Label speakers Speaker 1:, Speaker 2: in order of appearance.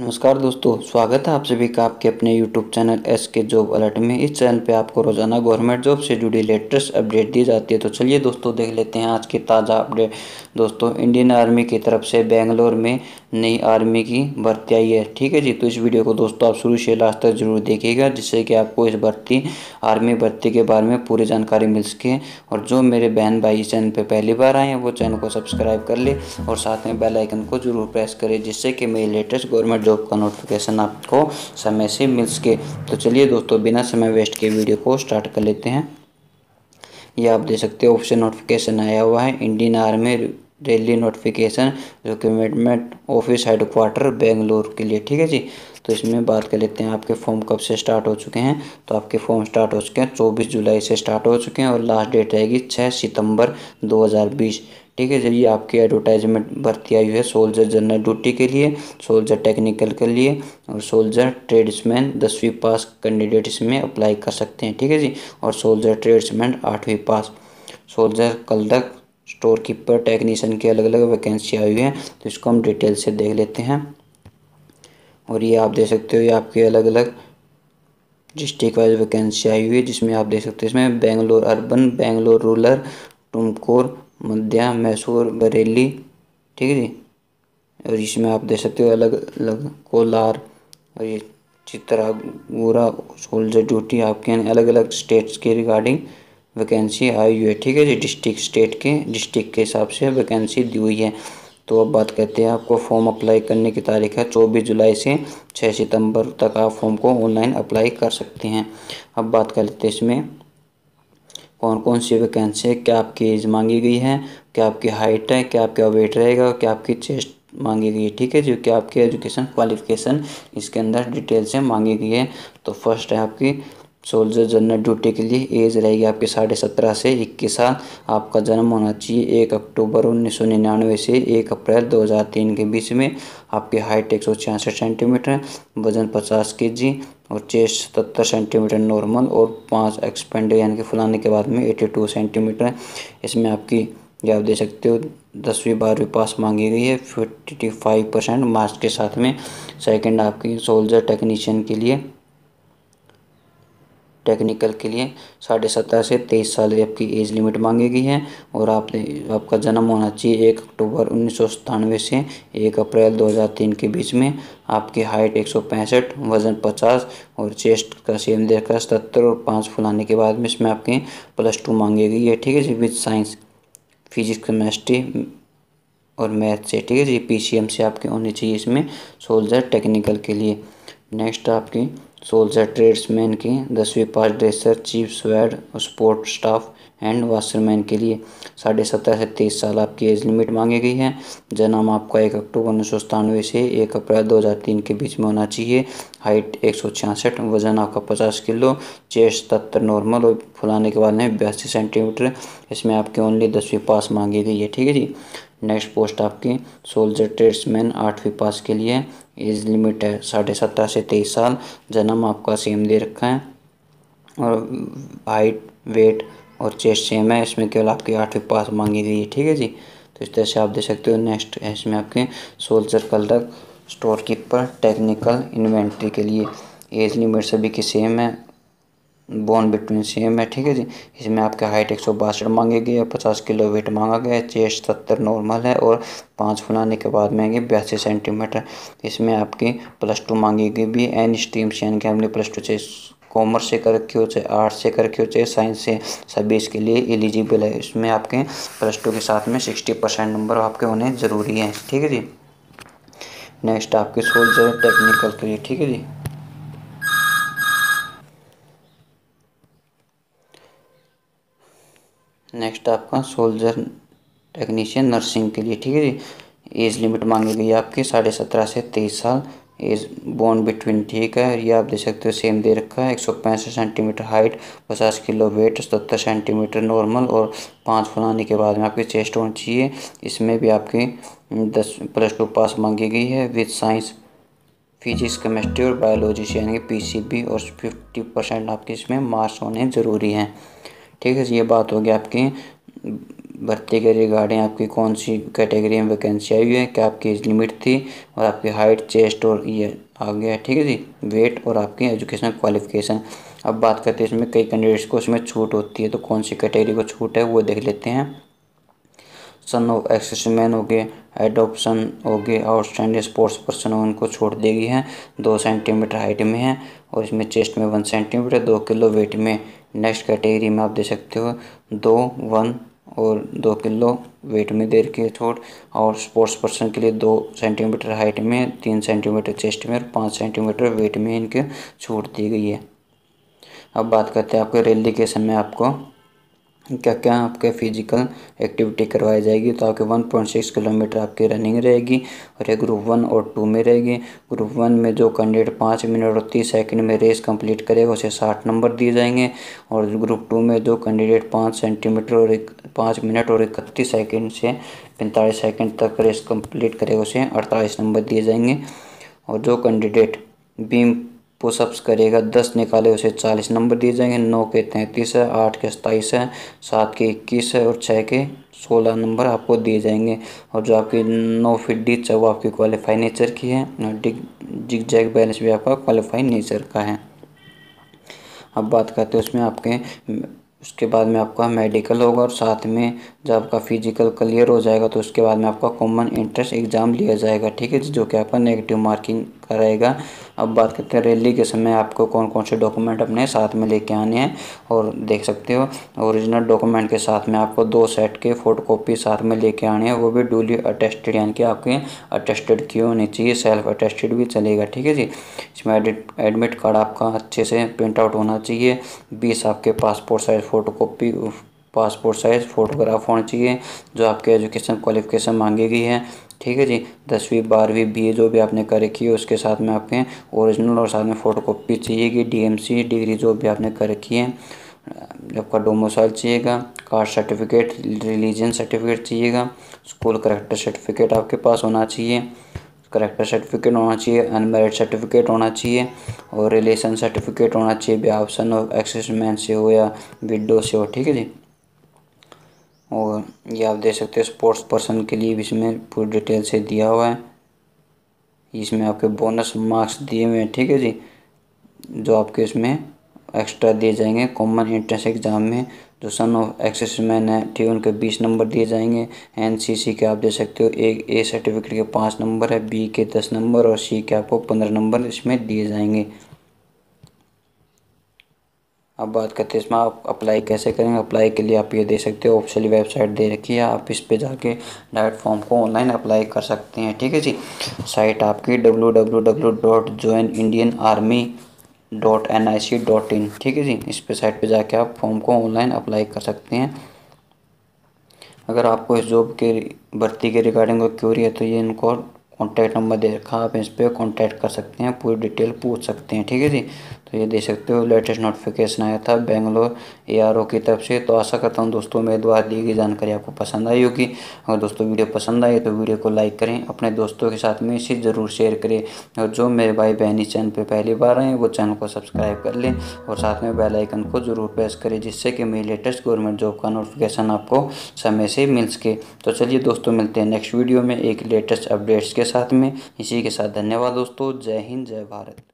Speaker 1: नमस्कार दोस्तों स्वागत है आप सभी का आपके अपने यूट्यूब चैनल एस के जॉब अलर्ट में इस चैनल पे आपको रोजाना गवर्नमेंट जॉब से जुड़ी लेटेस्ट अपडेट दी जाती है तो चलिए दोस्तों देख लेते हैं आज की ताज़ा अपडेट दोस्तों इंडियन आर्मी की तरफ से बेंगलोर में नई आर्मी की भर्ती आई है ठीक है जी तो इस वीडियो को दोस्तों आप शुरू से लास्ट तक जरूर देखिएगा जिससे कि आपको इस भर्ती आर्मी भर्ती के बारे में पूरी जानकारी मिल सके और जो मेरे बहन भाई इस चैनल पर पहली बार आए हैं वो चैनल को सब्सक्राइब कर ले और साथ में बेल आइकन को जरूर प्रेस करें जिससे कि मेरी लेटेस्ट गवर्नमेंट जॉब का नोटिफिकेशन आपको समय से मिल सके तो चलिए दोस्तों बिना समय वेस्ट के वीडियो को स्टार्ट कर लेते हैं यह आप देख सकते हो ऑफिशियल नोटिफिकेशन आया हुआ है Indian army daily notification recruitment office head Bangalore के लिए ठीक है जी तो इसमें बात कर लेते हैं आपके फॉर्म कब से स्टार्ट हो चुके हैं तो आपके फॉर्म स्टार्ट हो चुके हैं चौबीस जुलाई से स्टार्ट हो चुके हैं और लास्ट डेट रहेगी छः सितंबर 2020 ठीक है जी ये आपकी एडवर्टाइजमेंट भर्ती आई हुई है सोल्जर जनरल ड्यूटी के लिए सोल्जर टेक्निकल के लिए और सोल्जर ट्रेड्समैन दसवीं पास कैंडिडेट इसमें अप्लाई कर सकते हैं ठीक है जी और सोल्जर ट्रेड्समैन आठवीं पास सोल्जर कल तक स्टोर कीपर टेक्नीशियन की अलग अलग वैकेंसी आई हुई हैं तो इसको हम डिटेल से देख लेते हैं और ये आप देख सकते हो ये आपके अलग अलग डिस्ट्रिक्ट वाइज वैकेंसी आई हुई है जिसमें आप देख सकते हो इसमें बेंगलोर अर्बन बेंगलोर रूरल टुमकोर मध्या मैसूर बरेली ठीक है जी और इसमें आप देख सकते हो अलग अलग कोलार और ये चित्रा गोरा सोल्जर ड्यूटी आपके अलग अलग स्टेट्स के रिगार्डिंग वैकेंसी आई हुई है ठीक है जी डिस्ट्रिक्ट स्टेट के डिस्ट्रिक्ट के हिसाब से वैकेंसी दी हुई है तो अब बात करते हैं आपको फॉर्म अप्लाई करने की तारीख है चौबीस जुलाई से छः सितंबर तक आप फॉर्म को ऑनलाइन अप्लाई कर सकते हैं अब बात कर लेते हैं इसमें कौन कौन सी वैकेंसी है क्या आपकी एज मांगी गई है क्या आपकी हाइट है क्या आपका वेट रहेगा क्या आपकी चेस्ट मांगी गई है ठीक है जो कि आपकी एजुकेशन क्वालिफिकेशन इसके अंदर डिटेल से मांगी गई है तो फर्स्ट है आपकी सोल्जर जनरल ड्यूटी के लिए एज रहेगी आपके साढ़े सत्रह से इक्कीस साल आपका जन्म होना चाहिए एक अक्टूबर उन्नीस सौ निन्यानवे से एक अप्रैल दो हज़ार तीन के बीच में आपकी हाइट एक सौ छियासठ सेंटीमीटर वजन पचास के जी और चेस्ट सतर सेंटीमीटर नॉर्मल और पाँच एक्सपेंड यानी कि फुलाने के बाद में एटी टू सेंटीमीटर है इसमें आपकी ये आप दे सकते हो दसवीं बारहवीं पास मांगी गई है फिफ्टी फाइव परसेंट मार्क्स के साथ में सेकंड आपकी सोल्जर टेक्नीशियन के लिए टेक्निकल के लिए साढ़े सत्रह से तेईस साल आपकी एज लिमिट मांगी गई है और आपने आपका जन्म होना चाहिए एक अक्टूबर उन्नीस सौ सतानवे से एक अप्रैल दो हज़ार तीन के बीच में आपकी हाइट एक सौ पैंसठ वज़न पचास और चेस्ट का सेम देखकर सत्तर और पाँच फुलाने के बाद में इसमें आपके प्लस टू मांगी गई है ठीक है जी विथ साइंस फिजिक्स केमेस्ट्री और मैथ से ठीक है जी एम से आपके होने चाहिए इसमें सोल्जर टेक्निकल के लिए नेक्स्ट आपकी सोल्जर ट्रेड्समैन के दसवीं pass dresser chef steward sport staff and washerman के लिए साढ़े सत्रह से तेईस साल आपकी एज लिमिट मांगी गई है जन्म आपका एक अक्टूबर उन्नीस सौ सतानवे से एक अप्रैल दो हज़ार तीन के बीच में होना चाहिए हाइट एक सौ छियासठ वजन आपका पचास किलो चेस्ट तत्तर नॉर्मल और फुलाने के बाद में बयासी सेंटीमीटर इसमें आपकी ओनली दसवीं पास मांगी गई है ठीक है जी नेक्स्ट पोस्ट आपकी सोल्जर ट्रेड्समैन आठवीं पास के लिए एज लिमिट है साढ़े सत्रह से तेईस साल जन्म आपका सेम दे रखा है और हाइट वेट और चेस्ट सेम है इसमें केवल आपकी आठवीं पास मांगी गई है ठीक है जी तो इस तरह से आप दे सकते हो नेक्स्ट है इसमें आपके सोल्जर तक स्टोर कीपर टेक्निकल इन्वेंट्री के लिए एज लिमिट सभी की सेम है बॉन्ड बिटवीन सेम है ठीक है जी इसमें आपके हाइट एक सौ बासठ मांगे गए हैं पचास किलो वेट मांगा गया है चेस्ट सत्तर नॉर्मल है और पाँच फुलाने के बाद में आएंगे बयासी सेंटीमीटर इसमें आपकी प्लस टू मांगी गई भी एन स्ट्रीम से यानी कि हमने प्लस टू से कॉमर्स से कर रखी हो चाहे आर्ट्स से कर रखी हो चाहे साइंस से सभी इसके लिए एलिजिबल है इसमें आपके प्लस टू के साथ में सिक्सटी परसेंट नंबर आपके होने ज़रूरी हैं ठीक है जी नेक्स्ट आपके सोल्जर टेक्निकल के लिए ठीक है जी नेक्स्ट आपका सोल्जर टेक्नीशियन नर्सिंग के लिए ठीक है जी एज लिमिट मांगी गई आपकी साढ़े सत्रह से तेईस साल एज बोन बिटवीन ठीक है ये आप देख सकते हो सेम दे रखा है एक सौ पैंसठ सेंटीमीटर हाइट पचास किलो वेट सत्तर सेंटीमीटर नॉर्मल और पाँच फुलाने के बाद में आपकी चेस्ट होनी चाहिए इसमें भी आपकी हम्म, दस प्लस टू पास मांगी गई है विथ साइंस फिजिक्स केमिस्ट्री और बायोलॉजी से यानी पी और फिफ्टी परसेंट आपके इसमें मार्क्स होने ज़रूरी हैं ठीक है ये बात होगी आपकी भर्ती के रिगार्डिंग आपकी कौन सी कैटेगरी में वैकेंसी आई हुई है क्या आपकी एज लिमिट थी और आपकी हाइट चेस्ट और ये आ गया ठीक है जी वेट और आपकी एजुकेशन क्वालिफिकेशन अब बात करते हैं इसमें कई कैंडिडेट्स को इसमें छूट होती है तो कौन सी कैटेगरी को छूट है वो देख लेते हैं सन ऑफ एक्सेसमैन हो गए एडोपसन हो गए आउटस्टैंडिंग स्पोर्ट्स पर्सन उनको छूट देगी गई है दो सेंटीमीटर हाइट में है और इसमें चेस्ट में वन सेंटीमीटर दो किलो वेट में नेक्स्ट कैटेगरी में आप दे सकते हो दो वन और दो किलो वेट में दे रखी है छोट और स्पोर्ट्स पर्सन के लिए दो सेंटीमीटर हाइट में तीन सेंटीमीटर चेस्ट में और पाँच सेंटीमीटर वेट में इनके छूट दी गई है अब बात करते हैं आपके के में आपको क्या क्या आपके फिजिकल एक्टिविटी करवाई जाएगी तो आपके वन पॉइंट सिक्स किलोमीटर आपकी रनिंग रहेगी और ये ग्रुप वन और टू में रहेगी ग्रुप वन में जो कैंडिडेट पाँच मिनट और तीस सेकंड में रेस कंप्लीट करेगा उसे साठ नंबर दिए जाएंगे और ग्रुप टू में जो कैंडिडेट पाँच सेंटीमीटर और एक पाँच मिनट और इकतीस सेकेंड से पैंतालीस सेकेंड तक रेस कम्प्लीट करेगा उसे अड़तालीस नंबर दिए जाएंगे और जो कैंडिडेट बीम पुशअप्स करेगा दस निकाले उसे चालीस नंबर दिए जाएंगे नौ के तैंतीस है आठ के सताईस है सात के इक्कीस है और छः के सोलह नंबर आपको दिए जाएंगे और जो आपकी नौ फिट डीच है वो आपकी क्वालिफाई नेचर की है और डिग जिग जैग बैलेंस भी आपका क्वालिफाई नेचर का है अब बात करते हैं उसमें आपके उसके बाद में आपका मेडिकल होगा और साथ में जब आपका फिजिकल क्लियर हो जाएगा तो उसके बाद में आपका कॉमन इंट्रेंस एग्ज़ाम लिया जाएगा ठीक है जो कि आपका नेगेटिव मार्किंग का रहेगा अब बात करते हैं रैली के समय आपको कौन कौन से डॉक्यूमेंट अपने साथ में लेके आने हैं और देख सकते हो ओरिजिनल डॉक्यूमेंट के साथ में आपको दो सेट के फोटोकॉपी साथ में लेके आने हैं वो भी डूली अटेस्टेड यानी कि आपके अटेस्टेड क्यों होनी चाहिए सेल्फ अटेस्टेड भी चलेगा ठीक है जी इसमें एडमिट कार्ड आपका अच्छे से प्रिंट आउट होना चाहिए बीस आपके passport size photo passport size photograph होना चाहिए जो आपके एजुकेशन क्वालिफिकेशन मांगी गई है ठीक है जी दसवीं बारहवीं बी जो भी आपने कर रखी है उसके साथ में आपके ओरिजिनल और साथ में फ़ोटो कॉपी चाहिएगी डीएमसी डिग्री जो भी आपने कर रखी है आपका डोमोसाइल चाहिएगा कास्ट सर्टिफिकेट रिलीजन सर्टिफिकेट चाहिएगा स्कूल करेक्टर सर्टिफिकेट आपके पास होना चाहिए करेक्टर सर्टिफिकेट होना चाहिए अनमेरिड सर्टिफिकेट होना चाहिए और रिलेशन सर्टिफिकेट होना चाहिए भी ऑप्शन और एक्सेसमैन से हो या विडो से हो ठीक है जी और ये आप देख सकते हो स्पोर्ट्स पर्सन के लिए भी इसमें पूरी डिटेल से दिया हुआ है इसमें आपके बोनस मार्क्स दिए हुए हैं ठीक है जी जो आपके इसमें एक्स्ट्रा दिए जाएंगे कॉमन एंट्रेंस एग्ज़ाम में जो सन ऑफ एक्सेसमैन है ठीक है उनके बीस नंबर दिए जाएंगे एनसीसी के आप दे सकते हो एक ए सर्टिफिकेट के पाँच नंबर है बी के दस नंबर और सी के आपको पंद्रह नंबर इसमें दिए जाएंगे अब बात करते हैं इसमें आप अप्लाई कैसे करेंगे अप्लाई के लिए आप ये दे सकते हो ऑफिशियली वेबसाइट दे रखी है आप इस पे जाके डायरेक्ट फॉर्म को ऑनलाइन अप्लाई कर सकते हैं ठीक है जी साइट आपकी W W W dot join Indian army dot N I C dot in ठीक है जी इस पे साइट पे जाके आप फॉर्म को ऑनलाइन अप्लाई कर सकते हैं अगर आपको इस जॉब के भर्ती के रिगार्डिंग कोई क्यूरी है तो ये इनको कॉन्टैक्ट नंबर दे रखा आप इस पर कॉन्टैक्ट कर सकते हैं पूरी डिटेल पूछ सकते हैं ठीक है जी तो ये देख सकते हो लेटेस्ट नोटिफिकेशन आया था बेंगलोर ए की तरफ से तो आशा करता हूँ दोस्तों मेरे द्वारा दी गई जानकारी आपको पसंद आई होगी अगर दोस्तों वीडियो पसंद आए तो वीडियो को लाइक करें अपने दोस्तों के साथ में इसे ज़रूर शेयर करें और जो मेरे भाई बहनी चैनल पर पहली बार आए वो चैनल को सब्सक्राइब कर लें और साथ में बेलाइकन को ज़रूर प्रेस करें जिससे कि मेरी लेटेस्ट गवर्नमेंट जॉब का नोटिफिकेशन आपको समय से मिल सके तो चलिए दोस्तों मिलते हैं नेक्स्ट वीडियो में एक लेटेस्ट अपडेट्स के साथ में इसी के साथ धन्यवाद दोस्तों जय हिंद जय भारत